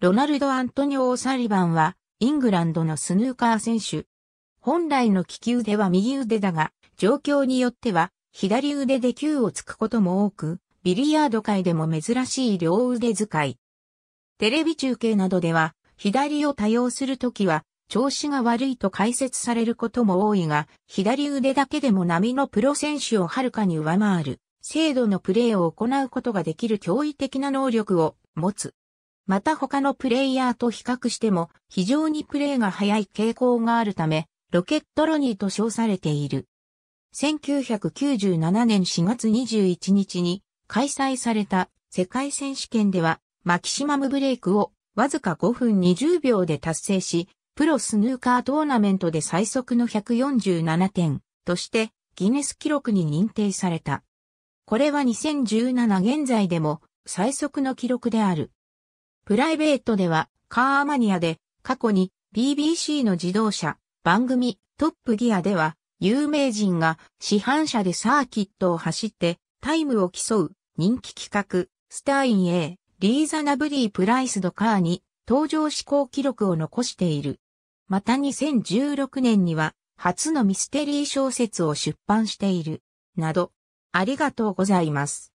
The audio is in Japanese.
ロナルド・アントニオ・オサリバンは、イングランドのスヌーカー選手。本来の利き腕は右腕だが、状況によっては、左腕で球をつくことも多く、ビリヤード界でも珍しい両腕使い。テレビ中継などでは、左を多用するときは、調子が悪いと解説されることも多いが、左腕だけでも波のプロ選手をはるかに上回る、精度のプレーを行うことができる驚異的な能力を持つ。また他のプレイヤーと比較しても非常にプレイが早い傾向があるため、ロケットロニーと称されている。1997年4月21日に開催された世界選手権ではマキシマムブレイクをわずか5分20秒で達成し、プロスヌーカートーナメントで最速の147点としてギネス記録に認定された。これは2017現在でも最速の記録である。プライベートではカーマニアで過去に BBC の自動車番組トップギアでは有名人が市販車でサーキットを走ってタイムを競う人気企画スタイン A リーザナブリープライスドカーに登場試行記録を残している。また2016年には初のミステリー小説を出版している。など、ありがとうございます。